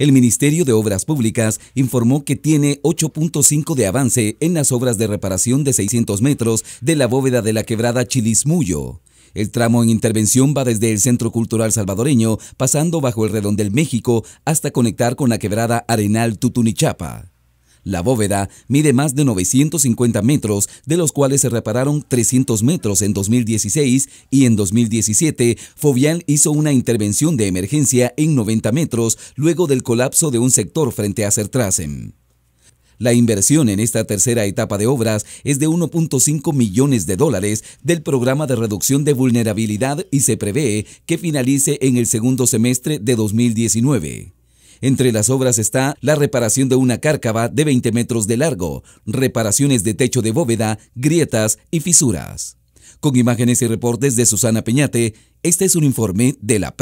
El Ministerio de Obras Públicas informó que tiene 8.5 de avance en las obras de reparación de 600 metros de la bóveda de la quebrada Chilismuyo. El tramo en intervención va desde el Centro Cultural Salvadoreño, pasando bajo el Redondel México, hasta conectar con la quebrada Arenal Tutunichapa. La bóveda mide más de 950 metros, de los cuales se repararon 300 metros en 2016 y en 2017 Fovial hizo una intervención de emergencia en 90 metros luego del colapso de un sector frente a Sertrasen. La inversión en esta tercera etapa de obras es de 1.5 millones de dólares del programa de reducción de vulnerabilidad y se prevé que finalice en el segundo semestre de 2019. Entre las obras está la reparación de una cárcava de 20 metros de largo, reparaciones de techo de bóveda, grietas y fisuras. Con imágenes y reportes de Susana Peñate, este es un informe de la